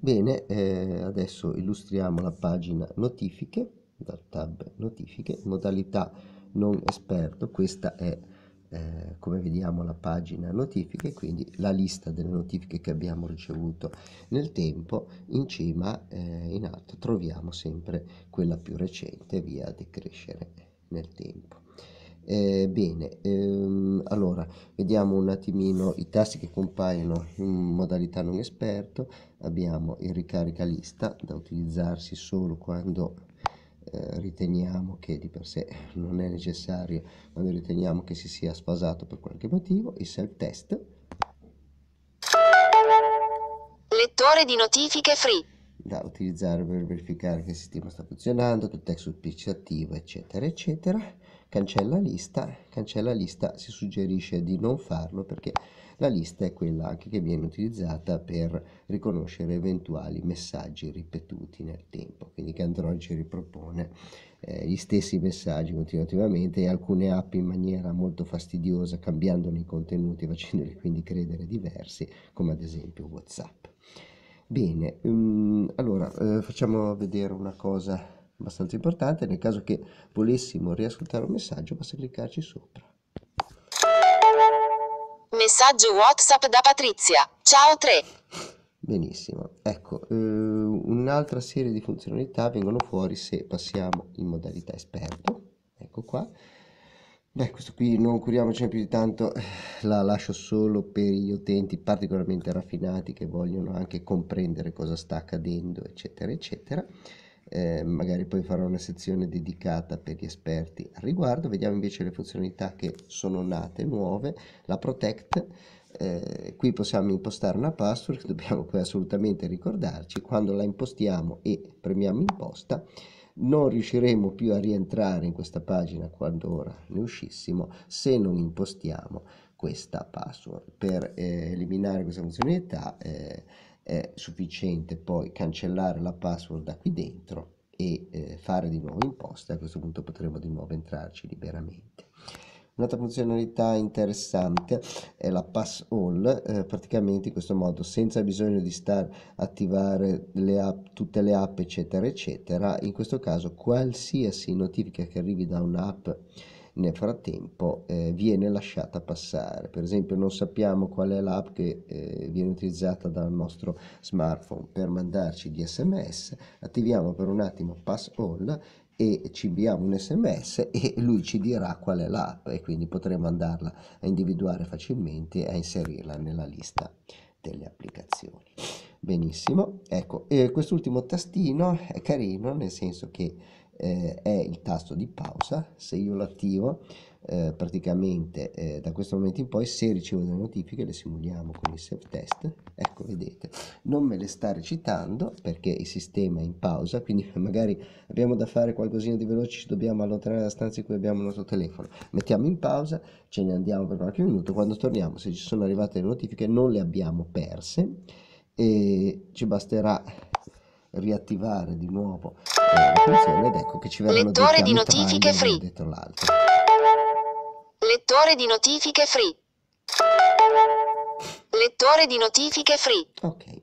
Bene, eh, adesso illustriamo la pagina notifiche, dal tab notifiche, modalità non esperto, questa è eh, come vediamo la pagina notifiche, quindi la lista delle notifiche che abbiamo ricevuto nel tempo, in cima eh, in alto troviamo sempre quella più recente via a decrescere nel tempo. Eh, bene, ehm, allora vediamo un attimino i tasti che compaiono in modalità non esperto. Abbiamo il ricarica lista da utilizzarsi solo quando eh, riteniamo che di per sé non è necessario, quando riteniamo che si sia sfasato per qualche motivo. Il self test. Lettore di notifiche free da utilizzare per verificare che il sistema sta funzionando, che il text pitch è attivo, eccetera, eccetera. Cancella lista, cancella lista si suggerisce di non farlo perché la lista è quella anche che viene utilizzata per riconoscere eventuali messaggi ripetuti nel tempo, quindi che Android ci ripropone eh, gli stessi messaggi continuativamente e alcune app in maniera molto fastidiosa cambiandone i contenuti, facendoli quindi credere diversi, come ad esempio WhatsApp. Bene, um, allora eh, facciamo vedere una cosa abbastanza importante, nel caso che volessimo riascoltare un messaggio basta cliccarci sopra. Messaggio WhatsApp da Patrizia, ciao 3. Benissimo, ecco, eh, un'altra serie di funzionalità vengono fuori se passiamo in modalità esperto, ecco qua, Beh, questo qui non curiamoci cioè, più di tanto, eh, la lascio solo per gli utenti particolarmente raffinati che vogliono anche comprendere cosa sta accadendo, eccetera, eccetera. Eh, magari poi farò una sezione dedicata per gli esperti al riguardo. Vediamo invece le funzionalità che sono nate, nuove, la Protect. Eh, qui possiamo impostare una password, dobbiamo poi assolutamente ricordarci, quando la impostiamo e premiamo imposta, non riusciremo più a rientrare in questa pagina quando ora ne uscissimo se non impostiamo questa password. Per eh, eliminare questa funzionalità eh, è sufficiente poi cancellare la password da qui dentro e eh, fare di nuovo imposta, a questo punto potremo di nuovo entrarci liberamente. Un'altra funzionalità interessante è la pass all, eh, praticamente in questo modo senza bisogno di star attivare le app, tutte le app eccetera eccetera, in questo caso qualsiasi notifica che arrivi da un'app nel frattempo eh, viene lasciata passare. Per esempio non sappiamo qual è l'app che eh, viene utilizzata dal nostro smartphone per mandarci gli sms, attiviamo per un attimo pass all e ci inviamo un sms e lui ci dirà qual è l'app e quindi potremo andarla a individuare facilmente e a inserirla nella lista delle applicazioni benissimo ecco e quest'ultimo tastino è carino nel senso che eh, è il tasto di pausa, se io l'attivo eh, praticamente eh, da questo momento in poi se ricevo delle notifiche le simuliamo con il self test, ecco vedete, non me le sta recitando perché il sistema è in pausa, quindi magari abbiamo da fare qualcosina di veloce, ci dobbiamo allontanare dalla stanza in cui abbiamo il nostro telefono, mettiamo in pausa, ce ne andiamo per qualche minuto, quando torniamo se ci sono arrivate le notifiche non le abbiamo perse e ci basterà riattivare di nuovo eh, la funzione ed ecco che ci verranno lettore di notifiche free dietro l'altro. lettore di notifiche free lettore di notifiche free ok